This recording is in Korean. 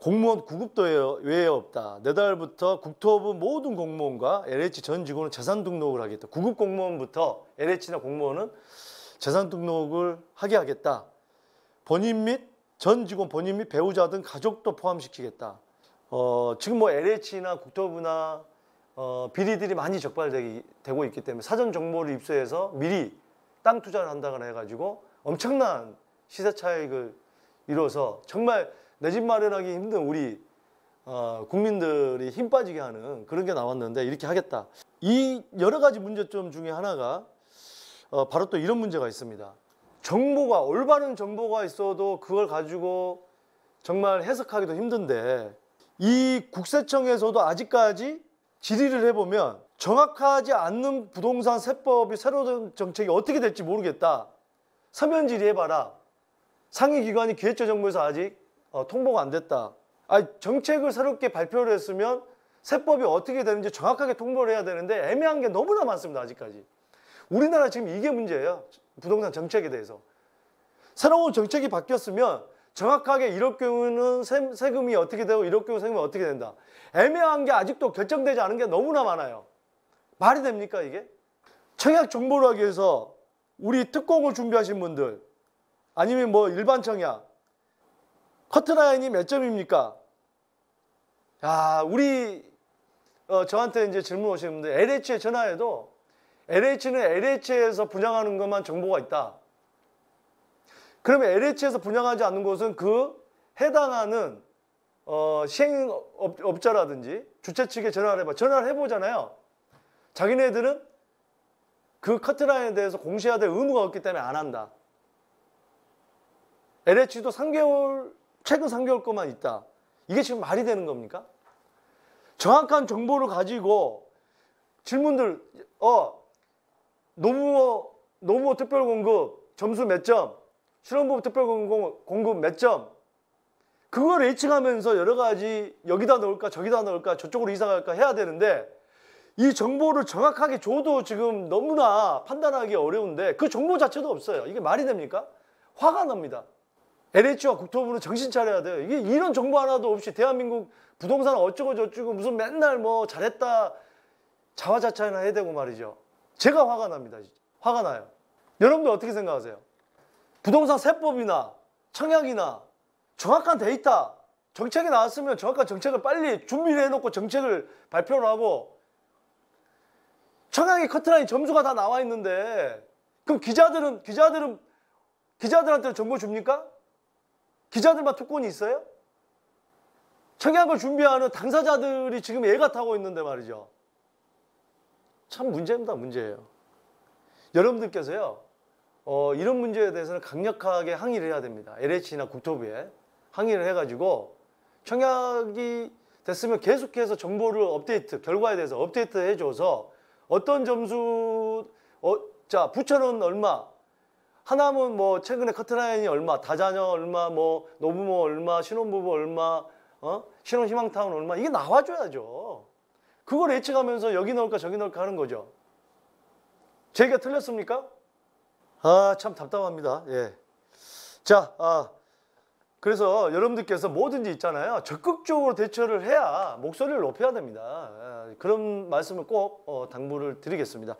공무원 구급도 에 외에 없다. 내달부터 네 국토부 모든 공무원과 LH 전 직원은 재산 등록을 하겠다. 구급 공무원부터 LH나 공무원은 재산 등록을 하게 하겠다. 본인 및 전 직원 본인 및 배우자 등 가족도 포함시키겠다. 어, 지금 뭐 LH나 국토부나 어, 비리들이 많이 적발되고 있기 때문에 사전 정보를 입수해서 미리 땅 투자를 한다거나 해가지고 엄청난 시세 차익을 이뤄서 정말 내집 마련하기 힘든 우리 어, 국민들이 힘 빠지게 하는 그런 게 나왔는데 이렇게 하겠다. 이 여러 가지 문제점 중에 하나가 어, 바로 또 이런 문제가 있습니다. 정보가 올바른 정보가 있어도 그걸 가지고 정말 해석하기도 힘든데 이 국세청에서도 아직까지 질의를 해보면 정확하지 않는 부동산 세법이 새로운 정책이 어떻게 될지 모르겠다. 서면 질의해봐라. 상위 기관이 기획재정부에서 아직 어, 통보가 안 됐다. 아 정책을 새롭게 발표를 했으면 세법이 어떻게 되는지 정확하게 통보를 해야 되는데 애매한 게 너무나 많습니다. 아직까지. 우리나라 지금 이게 문제예요. 부동산 정책에 대해서. 새로운 정책이 바뀌었으면 정확하게 이럴 경우는 세금이 어떻게 되고 이럴 경우 세금이 어떻게 된다. 애매한 게 아직도 결정되지 않은 게 너무나 많아요. 말이 됩니까 이게? 청약 정보를 하기 위해서 우리 특공을 준비하신 분들 아니면 뭐 일반 청약 커트라인이 몇 점입니까? 야, 우리 어, 저한테 이제 질문 오시는데 LH에 전화해도 LH는 LH에서 분양하는 것만 정보가 있다. 그러면 LH에서 분양하지 않는 곳은 그 해당하는 어, 시행업자라든지 주최 측에 전화를 해봐. 전화를 해보잖아요. 자기네들은 그 커트라인에 대해서 공시해야 될 의무가 없기 때문에 안 한다. LH도 3개월 최근 3개월 거만 있다. 이게 지금 말이 되는 겁니까? 정확한 정보를 가지고 질문들 어 노무호 노무호 특별공급 점수 몇 점? 실험부 특별공급 공급 몇 점? 그걸 예측하면서 여러 가지 여기다 넣을까 저기다 넣을까 저쪽으로 이사 갈까 해야 되는데 이 정보를 정확하게 줘도 지금 너무나 판단하기 어려운데 그 정보 자체도 없어요. 이게 말이 됩니까? 화가 납니다. LH와 국토부는 정신 차려야 돼요. 이게 이런 정보 하나도 없이 대한민국 부동산 어쩌고 저쩌고 무슨 맨날 뭐 잘했다 자화자찬이나 해야 되고 말이죠. 제가 화가 납니다. 진짜. 화가 나요. 여러분들 어떻게 생각하세요? 부동산 세법이나 청약이나 정확한 데이터, 정책이 나왔으면 정확한 정책을 빨리 준비를 해놓고 정책을 발표를 하고 청약의 커트라인 점수가 다 나와 있는데 그럼 기자들은 기자들은 기자들한테 정보 줍니까? 기자들만 특권이 있어요? 청약을 준비하는 당사자들이 지금 애가 타고 있는데 말이죠. 참 문제입니다. 문제예요. 여러분들께서요. 어, 이런 문제에 대해서는 강력하게 항의를 해야 됩니다. LH나 국토부에 항의를 해가지고 청약이 됐으면 계속해서 정보를 업데이트, 결과에 대해서 업데이트 해줘서 어떤 점수, 어, 자, 부천은 얼마, 하나면뭐 최근에 커트라인이 얼마, 다자녀 얼마, 뭐 노부모 얼마, 신혼부부 얼마, 어? 신혼희망타운 얼마 이게 나와줘야죠. 그걸 예측하면서 여기 넣을까 저기 넣을까 하는 거죠. 제가 틀렸습니까? 아참 답답합니다. 예. 자, 아, 그래서 여러분들께서 뭐든지 있잖아요. 적극적으로 대처를 해야 목소리를 높여야 됩니다. 아, 그런 말씀을 꼭 어, 당부를 드리겠습니다.